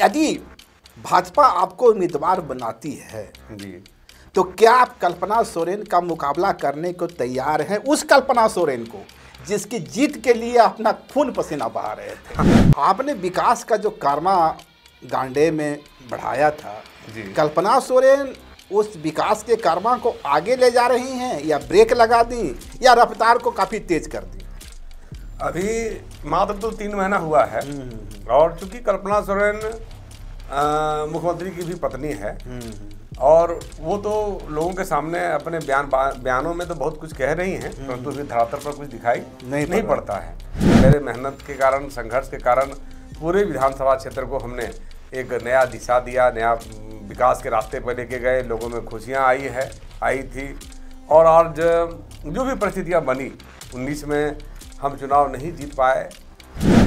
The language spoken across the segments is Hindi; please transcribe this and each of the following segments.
यदि भाजपा आपको उम्मीदवार बनाती है जी तो क्या आप कल्पना सोरेन का मुकाबला करने को तैयार हैं उस कल्पना सोरेन को जिसकी जीत के लिए अपना खून पसीना बहा रहे थे आपने विकास का जो कारमा गांडे में बढ़ाया था जी कल्पना सोरेन उस विकास के कारमा को आगे ले जा रही हैं या ब्रेक लगा दी या रफ्तार को काफ़ी तेज कर दी अभी मात्र तो तीन महीना हुआ है हम्म, हम्म, हम्म। और चूंकि कल्पना सोरेन मुख्यमंत्री की भी पत्नी है और वो तो लोगों के सामने अपने बयान बयानों में तो बहुत कुछ कह रही हैं परंतु भी धरातल पर कुछ दिखाई नहीं, नहीं पड़ता है मेरे मेहनत के कारण संघर्ष के कारण पूरे विधानसभा क्षेत्र को हमने एक नया दिशा दिया नया विकास के रास्ते पर लेके गए लोगों में खुशियाँ आई है आई थी और आज जो भी परिस्थितियाँ बनी उन्नीस में हम चुनाव नहीं जीत पाए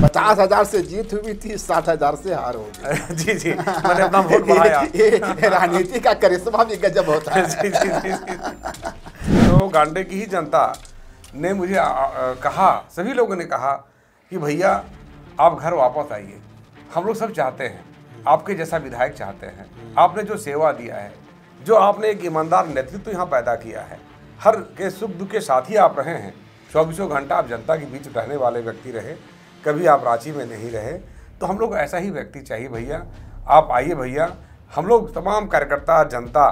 पचास हजार से जीत हुई थी साठ हजार से हार हो गई जी जी मैंने अपना वोट राजनीति का करिश्मा भी गजब होता है जी, जी, जी, जी, तो गांडे की ही जनता ने मुझे आ, आ, कहा सभी लोगों ने कहा कि भैया आप घर वापस आइए हम लोग सब चाहते हैं आपके जैसा विधायक चाहते हैं आपने जो सेवा दिया है जो आपने एक ईमानदार नेतृत्व यहाँ पैदा किया है हर के सुख दुख के साथ ही आप रहे हैं चौबीसों घंटा आप जनता के बीच रहने वाले व्यक्ति रहे कभी आप रांची में नहीं रहे तो हम लोग ऐसा ही व्यक्ति चाहिए भैया आप आइए भैया हम लोग तमाम कार्यकर्ता जनता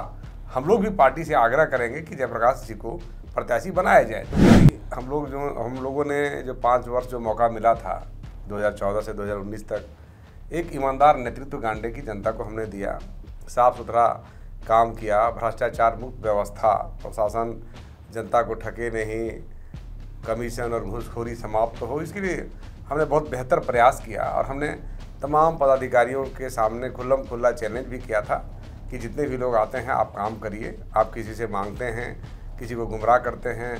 हम लोग भी पार्टी से आग्रह करेंगे कि जयप्रकाश जी को प्रत्याशी बनाया जाए तो हम लोग जो हम लोगों ने जो पाँच वर्ष जो मौका मिला था 2014 से 2019 तक एक ईमानदार नेतृत्व गांडे की जनता को हमने दिया साफ सुथरा काम किया भ्रष्टाचार मुक्त व्यवस्था प्रशासन जनता को ठके नहीं कमीशन और घूसखोरी समाप्त हो इसके लिए हमने बहुत बेहतर प्रयास किया और हमने तमाम पदाधिकारियों के सामने खुल्लम खुल्ला चैलेंज भी किया था कि जितने भी लोग आते हैं आप काम करिए आप किसी से मांगते हैं किसी को गुमराह करते हैं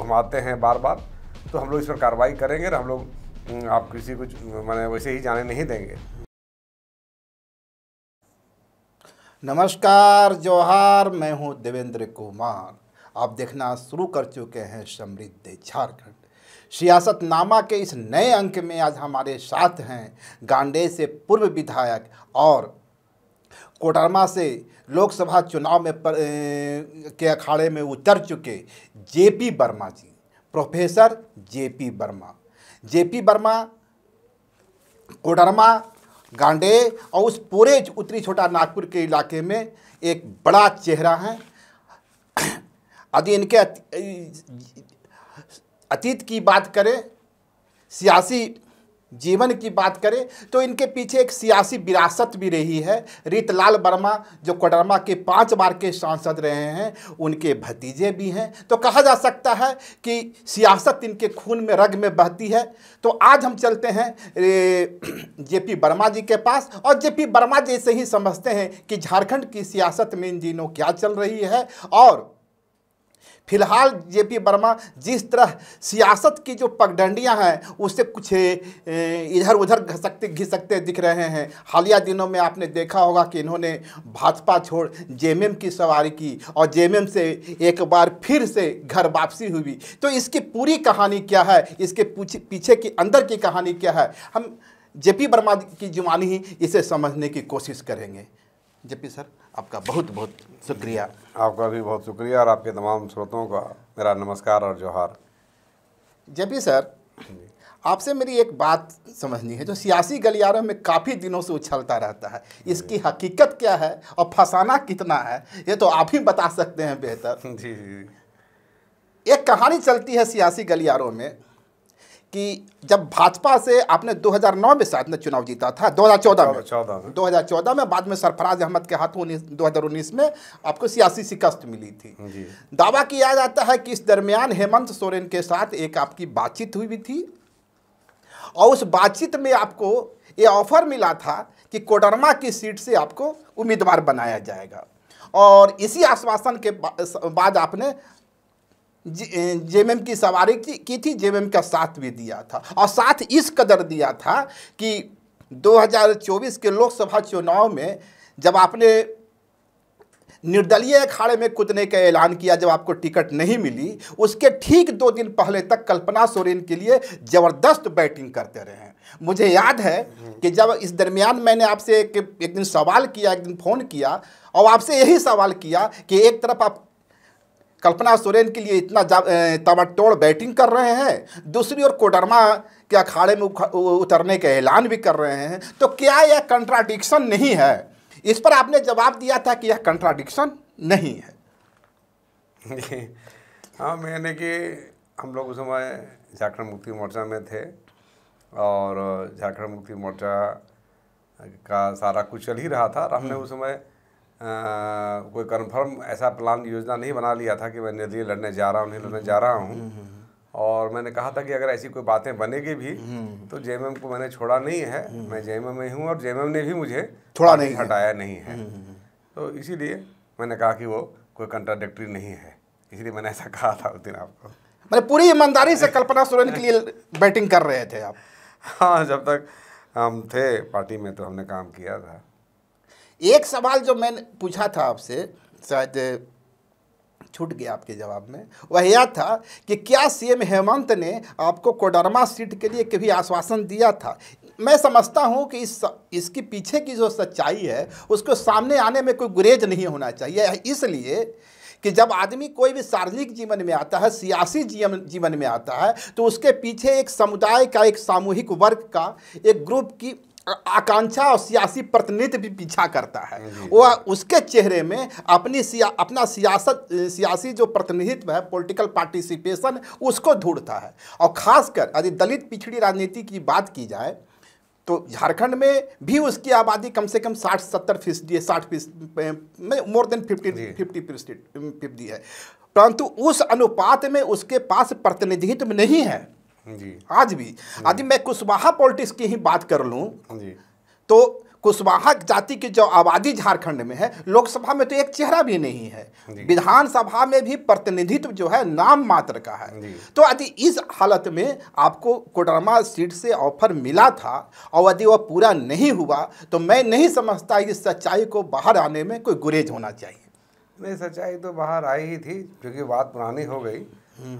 घुमाते हैं बार बार तो हम लोग इस पर कार्रवाई करेंगे और हम लोग हम्म, आप किसी को मैंने वैसे ही जाने नहीं देंगे नमस्कार जौहार मैं हूं देवेंद्र कुमार आप देखना शुरू कर चुके हैं समृद्ध झारखंड सियासतनामा के इस नए अंक में आज हमारे साथ हैं गांडे से पूर्व विधायक और कोडरमा से लोकसभा चुनाव में पर, ए, के अखाड़े में उतर चुके JP Verma ji professor JP Verma JP Verma Koderma Gandey और उस पूरे उत्तरी छोटा नागपुर के इलाके में एक बड़ा चेहरा है यदि इनके अतीत की बात करें सियासी जीवन की बात करें तो इनके पीछे एक सियासी विरासत भी रही है रीतलाल वर्मा जो कोडरमा के पांच बार के सांसद रहे हैं उनके भतीजे भी हैं तो कहा जा सकता है कि सियासत इनके खून में रग में बहती है तो आज हम चलते हैं जेपी वर्मा जी के पास और जेपी वर्मा जैसे ही समझते हैं कि झारखंड की सियासत में इन दिनों क्या चल रही है और फिलहाल जे पी वर्मा जिस तरह सियासत की जो पगडंडियाँ हैं उससे कुछ इधर उधर घसकते घिसकते दिख रहे हैं हालिया दिनों में आपने देखा होगा कि इन्होंने भाजपा छोड़ जेएमएम की सवारी की और जेएमएम से एक बार फिर से घर वापसी हुई तो इसकी पूरी कहानी क्या है इसके पीछे की अंदर की कहानी क्या है हम जेपी वर्मा की जुबानी ही इसे समझने की कोशिश करेंगे जेपी सर आपका बहुत बहुत शुक्रिया आपका भी बहुत शुक्रिया और आपके तमाम श्रोतों का मेरा नमस्कार और जोहार जेपी सर आपसे मेरी एक बात समझनी है जो सियासी गलियारों में काफ़ी दिनों से उछलता रहता है इसकी हकीकत क्या है और फसाना कितना है ये तो आप ही बता सकते हैं बेहतर जी जी एक कहानी चलती है सियासी गलियारों में कि जब भाजपा से आपने 2009 में शायद में चुनाव जीता था 2014 में 2014 में बाद में सरफराज अहमद के हाथों उन्नीस में आपको सियासी शिकस्त मिली थी दावा किया जाता है कि इस दरमियान हेमंत सोरेन के साथ एक आपकी बातचीत हुई भी थी और उस बातचीत में आपको ये ऑफर मिला था कि कोडरमा की सीट से आपको उम्मीदवार बनाया जाएगा और इसी आश्वासन के बाद आपने जेएमएम की सवारी की थी जेएमएम का साथ भी दिया था और साथ इस कदर दिया था कि 2024 के लोकसभा चुनाव में जब आपने निर्दलीय अखाड़े में कूदने का ऐलान किया जब आपको टिकट नहीं मिली उसके ठीक दो दिन पहले तक कल्पना सोरेन के लिए ज़बरदस्त बैटिंग करते रहे मुझे याद है कि जब इस दरमियान मैंने आपसे एक, एक दिन सवाल किया एक दिन फ़ोन किया और आपसे यही सवाल किया कि एक तरफ आप कल्पना सोरेन के लिए इतना तवड़तोड़ बैटिंग कर रहे हैं दूसरी ओर कोडरमा के अखाड़े में उतरने का ऐलान भी कर रहे हैं तो क्या यह कंट्राडिक्शन नहीं है इस पर आपने जवाब दिया था कि यह कंट्राडिक्शन नहीं है हाँ मैंने कि हम लोग उस समय झारखंड मुक्ति मोर्चा में थे और झारखंड मुक्ति मोर्चा का सारा कुछ चल ही रहा था और हमने हम्म। उस समय कोई कन्फर्म ऐसा प्लान योजना नहीं बना लिया था कि मैं निर्दलीय लड़ने जा रहा हूँ नहीं लड़ने जा रहा हूँ हम्म, हम्म, हम्म। और मैंने कहा था कि अगर ऐसी कोई बातें बनेगी भी तो जे को मैंने छोड़ा नहीं है मैं जे में हूँ और जे ने भी मुझे थोड़ा नहीं हटाया नहीं है तो इसीलिए मैंने कहा कि वो कोई कंट्राडिक्ट्री नहीं है इसलिए मैंने ऐसा कहा था उस दिन आपको मैंने पूरी ईमानदारी से कल्पना सोरेन के लिए बैटिंग कर रहे थे आप हाँ जब तक हम थे पार्टी में तो हमने काम किया था एक सवाल जो मैंने पूछा था आपसे शायद छूट गया आपके जवाब में वह यह था कि क्या सीएम हेमंत ने आपको कोडरमा सीट के लिए कभी आश्वासन दिया था मैं समझता हूं कि इस इसके पीछे की जो सच्चाई है उसको सामने आने में कोई गुरेज नहीं होना चाहिए इसलिए कि जब आदमी कोई भी सार्वजनिक जीवन में आता है सियासी जीवन जीवन में आता है तो उसके पीछे एक समुदाय का एक सामूहिक वर्ग का एक ग्रुप की आकांक्षा और सियासी प्रतिनिधित्व भी पीछा करता है वह उसके चेहरे में अपनी सिया अपना सियासत सियासी जो प्रतिनिधित्व है पॉलिटिकल पार्टिसिपेशन उसको ढूंढता है और खासकर यदि दलित पिछड़ी राजनीति की बात की जाए तो झारखंड में भी उसकी आबादी कम से कम साठ सत्तर फीसदी है साठ फीस मोर देन फिफ्टी फिफ्टी फीसदी है परंतु उस अनुपात में उसके पास प्रतिनिधित्व नहीं है जी आज भी यदि मैं कुशवाहा पॉलिटिक्स की ही बात कर लूँ तो कुशवाहा जाति की जो आबादी झारखंड में है लोकसभा में तो एक चेहरा भी नहीं है विधानसभा में भी प्रतिनिधित्व जो है नाम मात्र का है तो यदि इस हालत में आपको कोडरमा सीट से ऑफर मिला था और यदि वह पूरा नहीं हुआ तो मैं नहीं समझता इस सच्चाई को बाहर आने में कोई गुरेज होना चाहिए नहीं सच्चाई तो बाहर आई ही थी क्योंकि बात पुरानी हो गई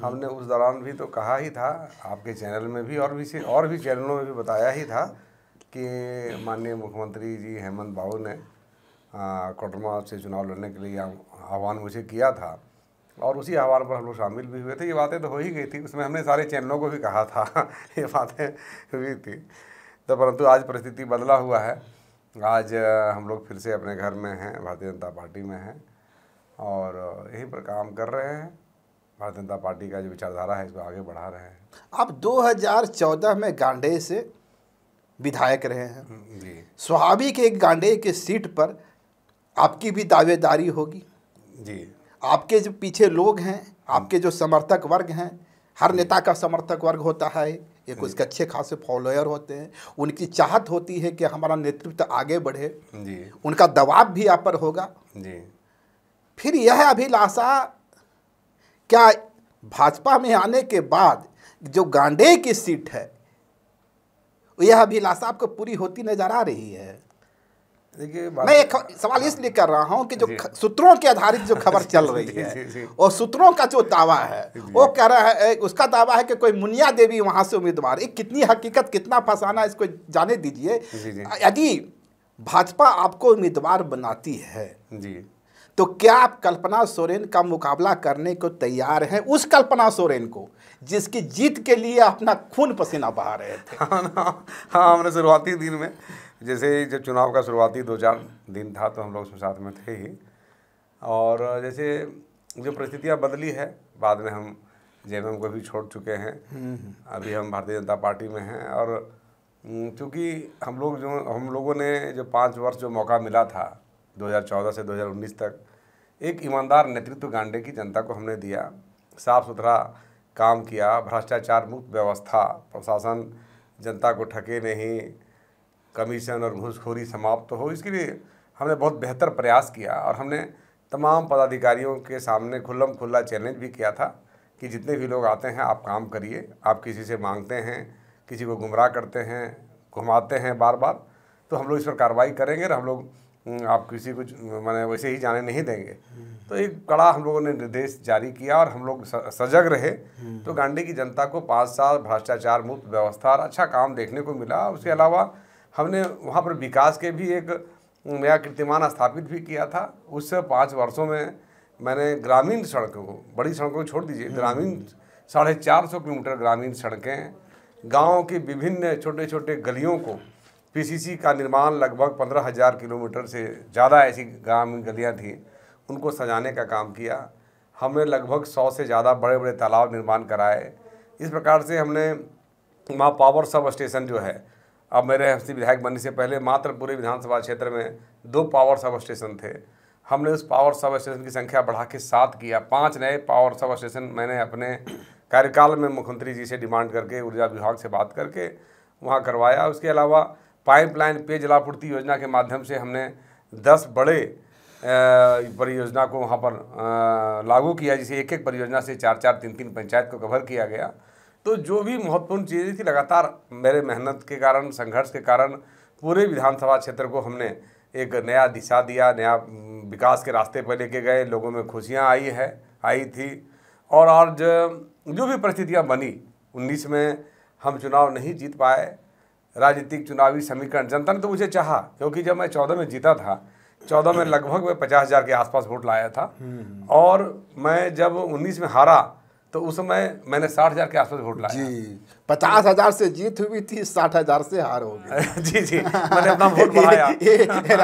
हमने उस दौरान भी तो कहा ही था आपके चैनल में भी और भी से और भी चैनलों में भी बताया ही था कि माननीय मुख्यमंत्री जी हेमंत बाबू ने कोटरमा से चुनाव लड़ने के लिए आह्वान मुझे किया था और उसी आह्वान पर हम लोग शामिल भी हुए थे ये बातें तो हो ही गई थी उसमें हमने सारे चैनलों को भी कहा था ये बातें हुई थी तो परंतु आज परिस्थिति बदला हुआ है आज हम लोग फिर से अपने घर में हैं भारतीय जनता पार्टी में हैं और यहीं पर काम कर रहे हैं भारतीय जनता पार्टी का जो विचारधारा है इसको आगे बढ़ा रहे हैं आप 2014 में गांडे से विधायक रहे हैं हम्म, जी स्वाभाविक एक गांडे के सीट पर आपकी भी दावेदारी होगी जी आपके जो पीछे लोग हैं आपके जो समर्थक वर्ग हैं हर नेता का समर्थक वर्ग होता है एक उसके अच्छे खासे फॉलोअर होते हैं उनकी चाहत होती है कि हमारा नेतृत्व आगे बढ़े जी उनका दबाव भी आप पर होगा जी फिर यह अभिलाषा क्या भाजपा में आने के बाद जो गांडे की सीट है यह अभिलाषा आपको पूरी होती नजर आ रही है मैं एक सवाल हाँ। इसलिए कर रहा हूं कि जो सूत्रों के आधारित जो खबर चल रही है और सूत्रों का जो दावा है वो कह रहा है उसका दावा है कि कोई मुनिया देवी वहां से उम्मीदवार एक कितनी हकीकत कितना फंसाना इसको जाने दीजिए यदि भाजपा आपको उम्मीदवार बनाती है जी तो क्या आप कल्पना सोरेन का मुकाबला करने को तैयार हैं उस कल्पना सोरेन को जिसकी जीत के लिए अपना खून पसीना बहा रहे थे हाँ हाँ हमने शुरुआती दिन में जैसे जब चुनाव का शुरुआती दो चार दिन था तो हम लोग उसमें साथ में थे ही और जैसे जो परिस्थितियाँ बदली है बाद में हम जे को भी छोड़ चुके हैं हम्म, हम्म। अभी हम भारतीय जनता पार्टी में हैं और चूँकि हम लोग जो हम लोगों ने जो पाँच वर्ष जो मौका मिला था 2014 से 2019 तक एक ईमानदार नेतृत्व गांडे की जनता को हमने दिया साफ सुथरा काम किया भ्रष्टाचार मुक्त व्यवस्था प्रशासन जनता को ठके नहीं कमीशन और घूसखोरी समाप्त हो इसके लिए हमने बहुत बेहतर प्रयास किया और हमने तमाम पदाधिकारियों के सामने खुल्लम खुल्ला चैलेंज भी किया था कि जितने भी लोग आते हैं आप काम करिए आप किसी से मांगते हैं किसी को गुमराह करते हैं घुमाते हैं बार बार तो हम लोग इस पर कार्रवाई करेंगे और हम लोग हम्म, आप किसी को मैंने वैसे ही जाने नहीं देंगे तो एक कड़ा हम लोगों ने निर्देश जारी किया और हम लोग सजग रहे तो हम्म। गांडी की जनता को पाँच साल भ्रष्टाचार मुक्त व्यवस्था और अच्छा काम देखने को मिला उसके अलावा हमने वहाँ पर विकास के भी एक नया कीर्तिमान स्थापित भी किया था उस पाँच वर्षों में मैंने ग्रामीण सड़कों को बड़ी सड़कों को छोड़ दीजिए ग्रामीण हम्म। साढ़े चार सौ किलोमीटर ग्रामीण सड़कें गाँव की विभिन्न छोटे छोटे गलियों को पीसीसी का निर्माण लगभग पंद्रह हज़ार किलोमीटर से ज़्यादा ऐसी ग्रामीण गलियाँ थी उनको सजाने का काम किया हमने लगभग सौ से ज़्यादा बड़े बड़े तालाब निर्माण कराए इस प्रकार से हमने माँ पावर सब स्टेशन जो है अब मेरे हस्ती विधायक बनने से पहले मात्र पूरे विधानसभा क्षेत्र में दो पावर सब स्टेशन थे हमने उस पावर सब स्टेशन की संख्या बढ़ा के सात किया पांच नए पावर सब स्टेशन मैंने अपने कार्यकाल में मुख्यमंत्री जी से डिमांड करके ऊर्जा विभाग से बात करके वहाँ करवाया उसके अलावा पाइपलाइन पेय जलापूर्ति योजना के माध्यम से हमने दस बड़े परियोजना को वहाँ पर लागू किया जिसे एक एक परियोजना से चार चार तीन तीन पंचायत को कवर किया गया तो जो भी महत्वपूर्ण चीज़ें थी लगातार मेरे मेहनत के कारण संघर्ष के कारण पूरे विधानसभा क्षेत्र को हमने एक नया दिशा दिया नया विकास के रास्ते पर लेके गए लोगों में खुशियाँ आई है आई थी और और जो भी परिस्थितियाँ बनी उन्नीस में हम चुनाव नहीं जीत पाए राजनीतिक चुनावी समीकरण जनता ने तो मुझे चाहा क्योंकि जब मैं चौदह में जीता था चौदह में लगभग मैं पचास हज़ार के आसपास वोट लाया था हम्म, हम्म, हम्म। और मैं जब उन्नीस में हारा तो उस समय मैंने साठ हज़ार के आसपास वोट लाया जी पचास हज़ार से जीत हुई थी साठ हज़ार से हार हो गई जी जी मैंने अपना वोट बढ़ाया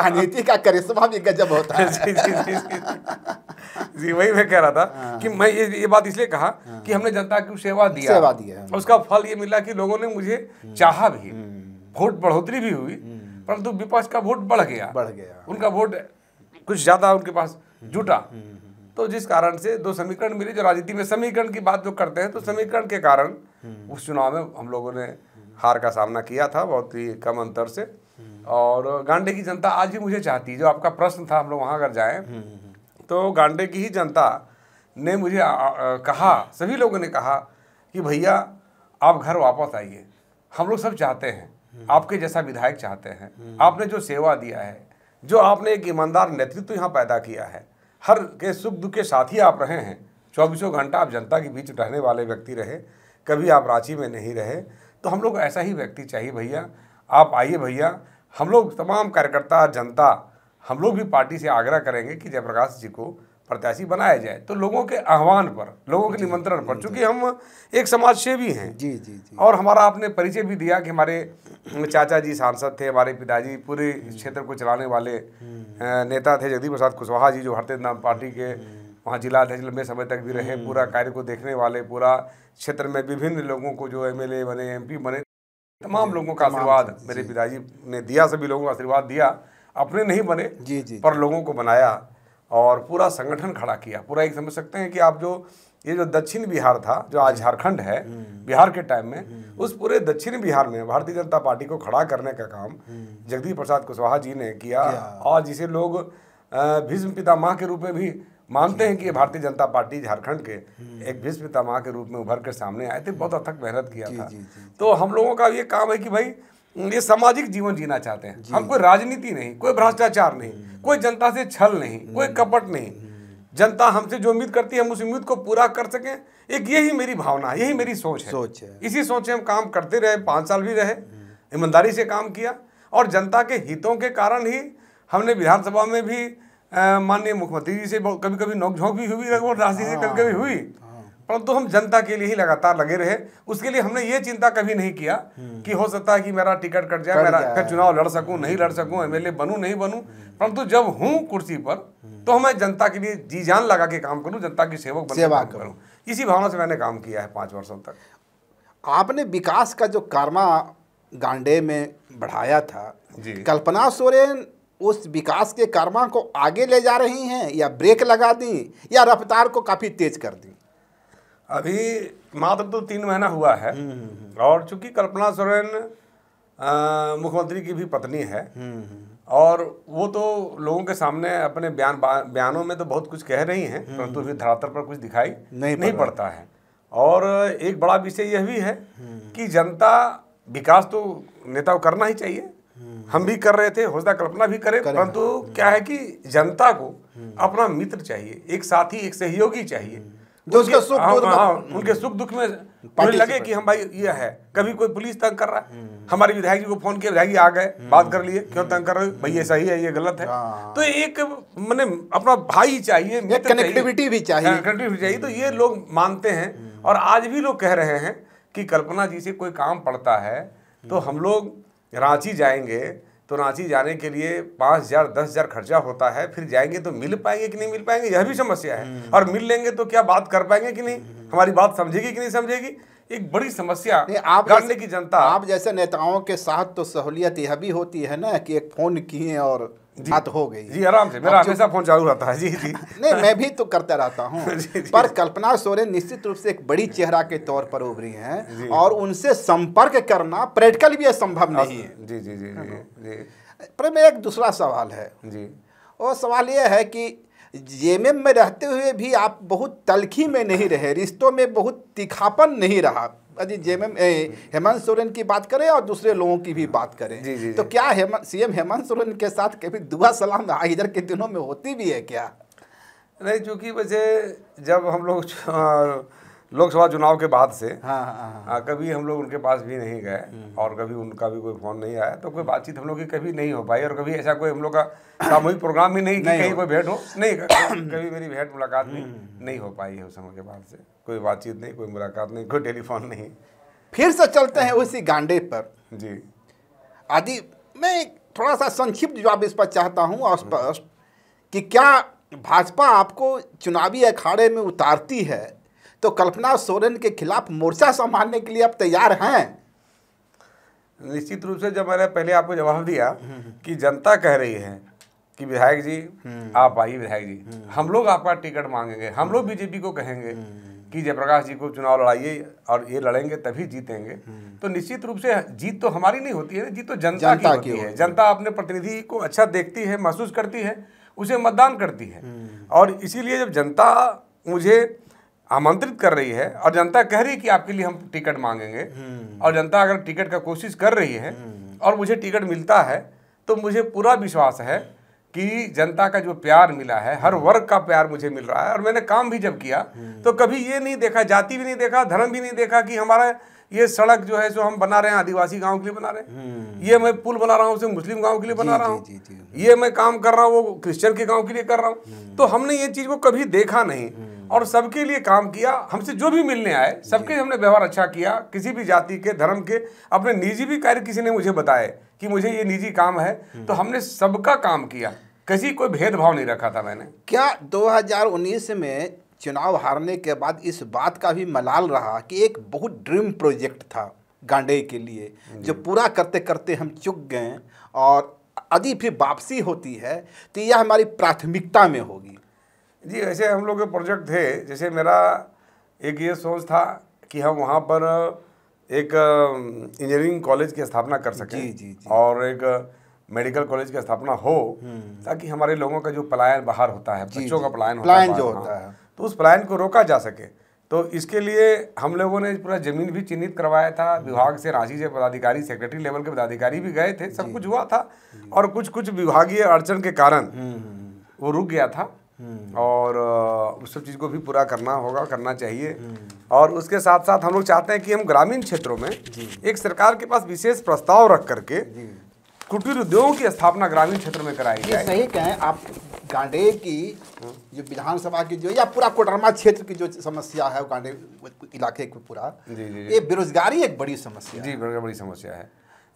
राजनीति का करिश्मा भी गजब होता है जी, जी, जी, जी, जी। जी वही मैं कह रहा था हाँ, हाँ। कि मैं ये ये बात इसलिए कहा हाँ, कि हमने जनता की सेवा दिया सेवा दिया उसका फल ये मिला कि लोगों ने मुझे हम्म, चाहा भी हम्म। वोट बढ़ोतरी भी हुई हम्म। परंतु विपक्ष का वोट बढ़ गया बढ़ गया उनका वोट कुछ ज्यादा उनके पास जुटा तो जिस कारण से दो समीकरण मिले जो राजनीति में समीकरण की बात जो करते हैं तो समीकरण के कारण उस चुनाव में हम लोगों ने हार का सामना किया था बहुत ही कम अंतर से और गांडे की जनता आज भी मुझे चाहती है जो आपका प्रश्न था हम लोग वहाँ अगर जाएँ तो गांडे की ही जनता ने मुझे आ, आ, कहा सभी लोगों ने कहा कि भैया आप घर वापस आइए हम लोग सब चाहते हैं आपके जैसा विधायक चाहते हैं आपने जो सेवा दिया है जो आपने एक ईमानदार नेतृत्व यहाँ पैदा किया है हर के सुख दुख के साथ ही आप रहे हैं चौबीसों घंटा आप जनता के बीच रहने वाले व्यक्ति रहे कभी आप रांची में नहीं रहे तो हम लोग ऐसा ही व्यक्ति चाहिए भैया आप आइए भैया हम लोग तमाम कार्यकर्ता जनता हम लोग भी पार्टी से आग्रह करेंगे कि जयप्रकाश जी को प्रत्याशी बनाया जाए तो लोगों के आह्वान पर लोगों के निमंत्रण पर चूंकि हम एक समाज सेवी हैं जी जी जी और हमारा आपने परिचय भी दिया कि हमारे चाचा जी सांसद थे हमारे पिताजी पूरे क्षेत्र को चलाने वाले हम्म। नेता थे जगदीप प्रसाद कुशवाहा जी जो भारतीय जनता पार्टी के हम्म। वहाँ जिला अध्यक्ष लंबे समय तक भी रहे पूरा हम्म। कार्य को देखने वाले पूरा क्षेत्र में विभिन्न लोगों को जो एम बने एम बने तमाम लोगों का आशीर्वाद मेरे पिताजी ने दिया सभी लोगों का आशीर्वाद दिया अपने नहीं बने जी जी पर लोगों को बनाया और पूरा संगठन खड़ा किया पूरा एक समझ सकते हैं कि आप जो ये जो दक्षिण बिहार था जो आज झारखंड है हम्म। बिहार के टाइम में हम्म। उस पूरे दक्षिण बिहार में भारतीय जनता पार्टी को खड़ा करने का काम हम्म। जगदीप प्रसाद कुशवाहा जी ने किया और जिसे लोग भीष्म पितामह के रूप में भी मानते हैं कि ये भारतीय जनता पार्टी झारखंड के एक भीष्म पितामह के रूप में उभर कर सामने आए थे बहुत अथक मेहनत किया था तो हम लोगों का ये काम है कि भाई ये सामाजिक जीवन जीना चाहते हैं हम कोई राजनीति नहीं कोई भ्रष्टाचार नहीं हम्म। कोई जनता से छल नहीं हम्म। कोई कपट नहीं हम्म। जनता हमसे जो उम्मीद करती है हम उस उम्मीद को पूरा कर सकें एक यही मेरी भावना यही मेरी सोच है सोच है इसी सोच से हम काम करते रहे पाँच साल भी रहे ईमानदारी से काम किया और जनता के हितों के कारण ही हमने विधानसभा में भी माननीय मुख्यमंत्री जी से कभी कभी नोकझोंक भी हुई रघुवर दास जी से हाँ, कभी कभी हुई हाँ। परंतु हम जनता के लिए ही लगातार लगे रहे उसके लिए हमने ये चिंता कभी नहीं किया हम्म। कि हो सकता है कि मेरा टिकट कट जाए मेरा फिर चुनाव लड़ सकूं नहीं लड़ हम्म। सकूं एमएलए बनू नहीं बनू हम्म। परंतु जब हूं कुर्सी पर तो मैं जनता के लिए जी जान लगा के काम करूं जनता की सेवक सेवा करूं इसी भावना से मैंने काम किया है पाँच वर्षों तक आपने विकास का जो कारमा गांडे में बढ़ाया था कल्पना सोरेन उस विकास के कारमा को आगे ले जा रही हैं या ब्रेक लगा दी या रफ्तार को काफ़ी तेज कर दी अभी मात्र तो तीन महीना हुआ है हम्म, हम्म, हम्म। और चूंकि कल्पना सोरेन मुख्यमंत्री की भी पत्नी है और वो तो लोगों के सामने अपने बयान बयानों में तो बहुत कुछ कह रही हैं परंतु भी धरातल पर कुछ दिखाई नहीं, नहीं पड़ता है और एक बड़ा विषय यह भी है कि जनता विकास तो नेता को करना ही चाहिए हम भी कर रहे थे हौसला कल्पना भी करें परंतु क्या है कि जनता को अपना मित्र चाहिए एक साथी एक सहयोगी चाहिए जो तो उनके, उसका सुख हाँ, हाँ, हाँ, उनके सुख दुख में उन्हें हम्म। लगे कि हम भाई ये है कभी कोई पुलिस तंग कर रहा है हम्म। हमारे विधायक जी को फोन किया विधायक आ गए हम्म। बात कर लिए क्यों तंग कर रहे हो भाई ये सही है ये गलत है हाँ। तो एक मैंने अपना भाई चाहिए कनेक्टिविटी भी चाहिए कनेक्टिविटी हाँ, चाहिए तो ये लोग मानते हैं और आज भी लोग कह रहे हैं कि कल्पना जी से कोई काम पड़ता है तो हम लोग रांची जाएंगे तो रांची जाने के लिए पाँच हज़ार दस हज़ार खर्चा होता है फिर जाएंगे तो मिल पाएंगे कि नहीं मिल पाएंगे यह भी समस्या है हम्म। और मिल लेंगे तो क्या बात कर पाएंगे कि नहीं हम्म। हमारी बात समझेगी कि नहीं समझेगी एक बड़ी समस्या आप करने की जनता आप जैसे नेताओं के साथ तो सहूलियत यह भी होती है ना कि एक फ़ोन किए और बात हो गई जी आराम से मेरा हमेशा फोन चालू रहता है जी जी नहीं मैं भी तो करता रहता हूँ पर कल्पना सोरेन निश्चित रूप से एक बड़ी चेहरा के तौर पर उभरी हैं और उनसे संपर्क करना प्रैक्टिकल भी संभव नहीं है जी जी जी जी पर मेरा एक दूसरा सवाल है जी और सवाल यह है कि जेएमएम में रहते हुए भी आप बहुत तलखी में नहीं रहे रिश्तों में बहुत तिखापन नहीं रहा अजी जेएम हेमंत सोरेन की बात करें और दूसरे लोगों की भी बात करें जी, जी, तो क्या हेमंत सीएम हेमंत सोरेन के साथ कभी दुआ सलाम इधर के दिनों में होती भी है क्या नहीं चूँकि वैसे जब हम लोग हाँ, लोकसभा चुनाव के बाद से हाँ, हाँ, हाँ, हाँ। कभी हम लोग उनके पास भी नहीं गए हम्म, हम्म। और कभी उनका भी कोई फ़ोन नहीं आया तो कोई बातचीत हम लोग की कभी नहीं हो पाई और कभी ऐसा कोई हम लोग का सामूहिक प्रोग्राम भी नहीं कहीं कोई भेंट हो नहीं कभी मेरी भेंट मुलाकात भी हम्म, नहीं हो पाई है उस समय के बाद से कोई बातचीत नहीं कोई मुलाकात नहीं कोई टेलीफोन नहीं फिर से चलते हैं हाँ। उसी गांडे पर जी आदि मैं थोड़ा सा संक्षिप्त जवाब इस पर चाहता हूँ स्पष्ट कि क्या भाजपा आपको चुनावी अखाड़े में उतारती है तो कल्पना सोरेन के खिलाफ मोर्चा संभालने के लिए आप तैयार हैं निश्चित रूप से जब मैंने पहले आपको जवाब दिया कि जनता कह रही है कि विधायक जी आप आइए विधायक जी हम लोग आपका टिकट मांगेंगे हम लोग बीजेपी को कहेंगे कि जयप्रकाश जी को चुनाव लड़ाइए और ये लड़ेंगे तभी जीतेंगे तो निश्चित रूप से जीत तो हमारी नहीं होती है जीत तो जनता, जनता की होती, की होती है जनता अपने प्रतिनिधि को अच्छा देखती है महसूस करती है उसे मतदान करती है और इसीलिए जब जनता मुझे आमंत्रित कर रही है और जनता कह रही है कि आपके लिए हम टिकट मांगेंगे हम्म। और जनता अगर टिकट का कोशिश कर रही है हम्म। और मुझे टिकट मिलता है तो मुझे पूरा विश्वास है कि जनता का जो प्यार मिला है हर हम्म। वर्ग का प्यार मुझे मिल रहा है और मैंने काम भी जब किया तो कभी ये नहीं देखा जाति भी नहीं देखा धर्म भी नहीं देखा कि हमारा ये सड़क जो है जो हम बना रहे हैं आदिवासी गांव के लिए बना रहे हैं हम्म। ये मैं पुल बना रहा हूँ मुस्लिम गांव के लिए बना रहा हूँ ये मैं काम कर रहा हूँ वो क्रिश्चियन के गांव के लिए कर रहा हूँ हम्म। तो हमने ये चीज़ को कभी देखा नहीं हम्म। और सबके लिए काम किया हमसे जो भी मिलने आए सबके हमने व्यवहार अच्छा किया किसी भी जाति के धर्म के अपने निजी भी कार्य किसी ने मुझे बताए कि मुझे ये निजी काम है तो हमने सबका काम किया किसी कोई भेदभाव नहीं रखा था मैंने क्या दो में चुनाव हारने के बाद इस बात का भी मलाल रहा कि एक बहुत ड्रीम प्रोजेक्ट था गांडे के लिए जो पूरा करते करते हम चुक गए और यदि फिर वापसी होती है तो यह हमारी प्राथमिकता में होगी जी ऐसे हम लोग के प्रोजेक्ट थे जैसे मेरा एक ये सोच था कि हम वहाँ पर एक इंजीनियरिंग कॉलेज की स्थापना कर सकें जी, जी, जी। और एक मेडिकल कॉलेज की स्थापना हो हम्म। ताकि हमारे लोगों का जो पलायन बाहर होता है बच्चों का पलायन जो होता है तो उस पलायन को रोका जा सके तो इसके लिए हम लोगों ने पूरा जमीन भी चिन्हित करवाया था विभाग से रांची से पदाधिकारी सेक्रेटरी लेवल के पदाधिकारी भी गए थे सब कुछ हुआ था और कुछ कुछ विभागीय अड़चन के कारण हम्म, हम्म, हम्म। वो रुक गया था और उस सब चीज़ को भी पूरा करना होगा करना चाहिए और उसके साथ साथ हम लोग चाहते हैं कि हम ग्रामीण क्षेत्रों में एक सरकार के पास विशेष प्रस्ताव रख करके कुटीर उद्योगों की स्थापना ग्रामीण क्षेत्र में कराई जाए सही कहें आप गांडे की जो विधानसभा की जो या पूरा कोडरमा क्षेत्र की जो समस्या है गांडे इलाके को पूरा जी, जी, ये बेरोजगारी एक बड़ी समस्या जी बड़ी समस्या है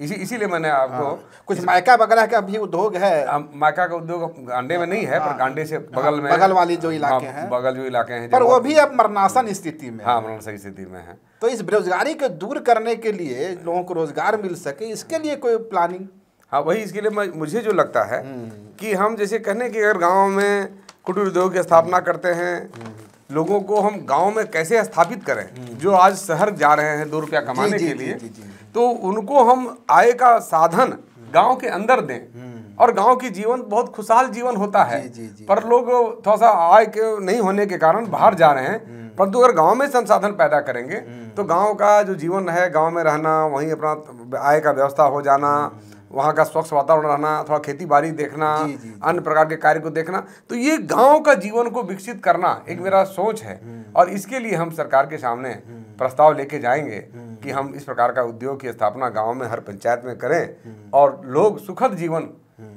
इसी इसीलिए मैंने आपको हाँ। कुछ मायका वगैरह का भी उद्योग है हाँ, मायका का उद्योग गांडे में नहीं है पर हाँ। गांडे से बगल हाँ, में बगल वाली जो इलाके हैं बगल जो इलाके हैं पर वो भी अब मरनासन स्थिति में हाँ मरनासन स्थिति में है तो इस बेरोजगारी को दूर करने के लिए लोगों को रोजगार मिल सके इसके लिए कोई प्लानिंग हाँ वही इसके लिए मुझे जो लगता है हम्म। कि हम जैसे कहने की अगर गाँव में कुटीर उद्योग की स्थापना हम्म। करते हैं हम्म। लोगों को हम गांव में कैसे स्थापित करें जो आज शहर जा रहे हैं दो रुपया कमाने जी, के लिए जी, जी, तो उनको हम आय का साधन गांव के अंदर दें और गांव की जीवन बहुत खुशहाल जीवन होता है पर लोग थोड़ा सा आय के नहीं होने के कारण बाहर जा रहे हैं परंतु अगर गांव में संसाधन पैदा करेंगे तो गाँव का जो जीवन है गाँव में रहना वहीं अपना आय का व्यवस्था हो जाना वहाँ का स्वच्छ वातावरण रहना थोड़ा खेती बाड़ी देखना अन्य प्रकार के कार्य को देखना तो ये गांव का जीवन को विकसित करना एक हम्म। मेरा सोच है हम्म। और इसके लिए हम सरकार के सामने हम्म। प्रस्ताव लेके जाएंगे कि हम इस प्रकार का उद्योग की स्थापना गाँव में हर पंचायत में करें और लोग सुखद जीवन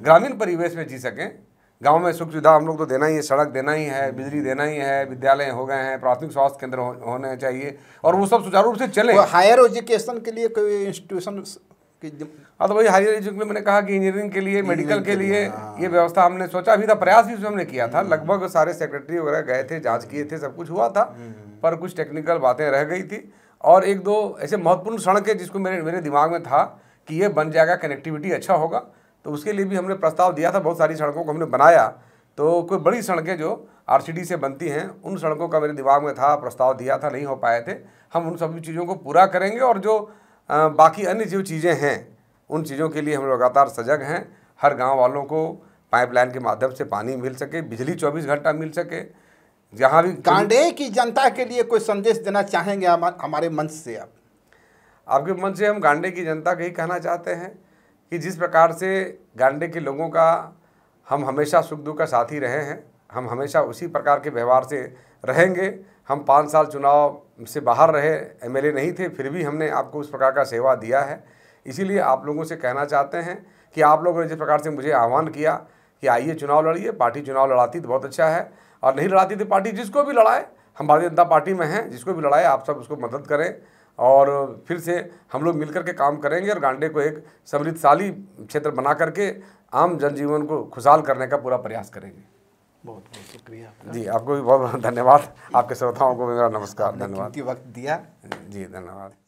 ग्रामीण परिवेश में जी सकें गांव में सुख सुविधा हम लोग तो देना ही है सड़क देना ही है बिजली देना ही है विद्यालय हो गए हैं प्राथमिक स्वास्थ्य केंद्र हो, होने चाहिए और वो सब सुचारू रूप से चले हायर एजुकेशन के लिए कोई इंस्टीट्यूशन कि हाँ तो भाई हायर एजुकेशन में मैंने कहा कि इंजीनियरिंग के लिए मेडिकल के लिए हाँ। ये व्यवस्था हमने सोचा अभी था तो प्रयास भी उसमें हमने किया था हम्म। लगभग सारे सेक्रेटरी वगैरह गए थे जांच किए थे सब कुछ हुआ था हम्म। पर कुछ टेक्निकल बातें रह गई थी और एक दो ऐसे महत्वपूर्ण सड़क है जिसको मेरे मेरे दिमाग में था कि ये बन जाएगा कनेक्टिविटी अच्छा होगा तो उसके लिए भी हमने प्रस्ताव दिया था बहुत सारी सड़कों को हमने बनाया तो कोई बड़ी सड़कें जो आर से बनती हैं उन सड़कों का मेरे दिमाग में था प्रस्ताव दिया था नहीं हो पाए थे हम उन सभी चीज़ों को पूरा करेंगे और जो बाकी अन्य जो चीज़ें हैं उन चीज़ों के लिए हम लगातार सजग हैं हर गांव वालों को पाइपलाइन के माध्यम से पानी मिल सके बिजली 24 घंटा मिल सके जहाँ भी कांडे की जनता के लिए कोई संदेश देना चाहेंगे हमारे मंच से आप आपके मंच से हम गांडे की जनता को ही कहना चाहते हैं कि जिस प्रकार से गांडे के लोगों का हम हमेशा सुख दुख का साथी रहे हैं हम हमेशा उसी प्रकार के व्यवहार से रहेंगे हम पाँच साल चुनाव से बाहर रहे एमएलए नहीं थे फिर भी हमने आपको उस प्रकार का सेवा दिया है इसीलिए आप लोगों से कहना चाहते हैं कि आप लोगों ने जिस प्रकार से मुझे आह्वान किया कि आइए चुनाव लड़िए पार्टी चुनाव लड़ाती तो बहुत अच्छा है और नहीं लड़ाती तो पार्टी जिसको भी लड़ाए हम भारतीय जनता पार्टी में हैं जिसको भी लड़ाए आप सब उसको मदद करें और फिर से हम लोग मिलकर के काम करेंगे और गांडे को एक समृद्धशाली क्षेत्र बना करके आम जनजीवन को खुशहाल करने का पूरा प्रयास करेंगे बहुत बहुत शुक्रिया जी आपको भी बहुत बहुत धन्यवाद आपके श्रोताओं को भी मेरा नमस्कार धन्यवाद वक्त दिया जी धन्यवाद